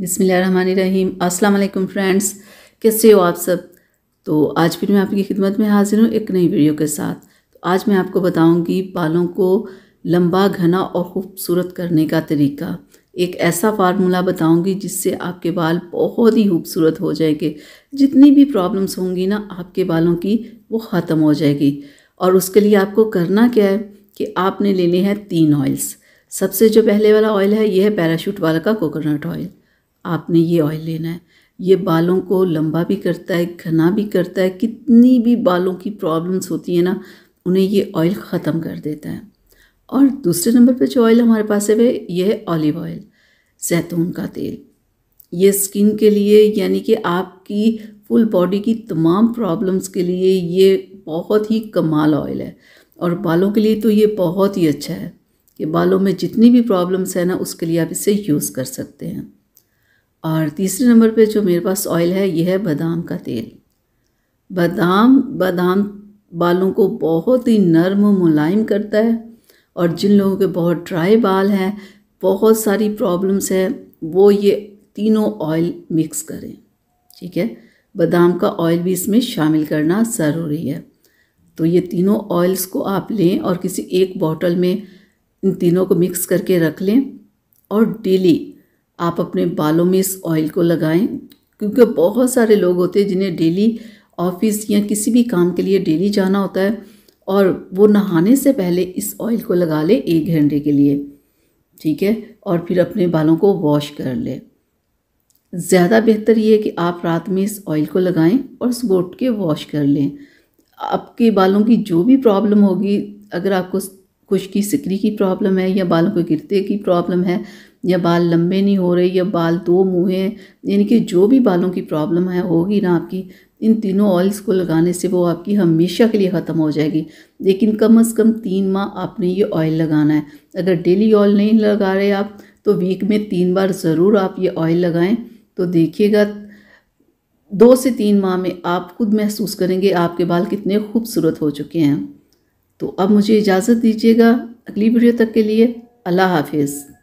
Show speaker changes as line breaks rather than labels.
बिसमीम अल्लाम फ्रेंड्स कैसे हो आप सब तो आज फिर मैं आपकी खिदमत में हाजिर हूँ एक नई वीडियो के साथ तो आज मैं आपको बताऊँगी बालों को लंबा घना और ख़ूबसूरत करने का तरीका एक ऐसा फार्मूला बताऊँगी जिससे आपके बाल बहुत ही खूबसूरत हो जाएंगे जितनी भी प्रॉब्लम्स होंगी ना आपके बालों की वो ख़त्म हो जाएगी और उसके लिए आपको करना क्या है कि आपने लेने हैं तीन ऑयल्स सबसे जो पहले वाला ऑयल है यह है पैराशूट वाला का कोकोनट ऑयल आपने ये ऑयल लेना है ये बालों को लंबा भी करता है घना भी करता है कितनी भी बालों की प्रॉब्लम्स होती है ना उन्हें ये ऑयल ख़त्म कर देता है और दूसरे नंबर पे जो ऑयल हमारे पास है वह यह है ऑलिव ऑयल जैतून का तेल ये स्किन के लिए यानी कि आपकी फुल बॉडी की तमाम प्रॉब्लम्स के लिए ये बहुत ही कमाल ऑयल है और बालों के लिए तो ये बहुत ही अच्छा है कि बालों में जितनी भी प्रॉब्लम्स है ना उसके लिए आप इसे यूज़ कर सकते हैं और तीसरे नंबर पे जो मेरे पास ऑयल है ये है बादाम का तेल बादाम बादाम बालों को बहुत ही नर्म मुलायम करता है और जिन लोगों के बहुत ड्राई बाल हैं बहुत सारी प्रॉब्लम्स हैं वो ये तीनों ऑयल मिक्स करें ठीक है बादाम का ऑयल भी इसमें शामिल करना ज़रूरी है तो ये तीनों ऑयल्स को आप लें और किसी एक बॉटल में इन तीनों को मिक्स करके रख लें और डेली आप अपने बालों में इस ऑयल को लगाएं क्योंकि बहुत सारे लोग होते हैं जिन्हें डेली ऑफिस या किसी भी काम के लिए डेली जाना होता है और वो नहाने से पहले इस ऑयल को लगा ले एक घंटे के लिए ठीक है और फिर अपने बालों को वॉश कर ले ज़्यादा बेहतर ये है कि आप रात में इस ऑयल को लगाएं और सुबह उठ के वॉश कर लें आपके बालों की जो भी प्रॉब्लम होगी अगर आपको खुश्की सिकरी की प्रॉब्लम है या बालों के गिरते की प्रॉब्लम है या बाल लंबे नहीं हो रहे या बाल दो मुँह हैं यानी कि जो भी बालों की प्रॉब्लम है होगी ना आपकी इन तीनों ऑयल्स को लगाने से वो आपकी हमेशा के लिए ख़त्म हो जाएगी लेकिन कम अज़ कम तीन माह आपने ये ऑयल लगाना है अगर डेली ऑयल नहीं लगा रहे आप तो वीक में तीन बार ज़रूर आप ये ऑयल लगाएं तो देखिएगा दो से तीन माह में आप खुद महसूस करेंगे आपके बाल कितने खूबसूरत हो चुके हैं तो अब मुझे इजाज़त दीजिएगा अगली वीडियो तक के लिए अल्लाह हाफिज़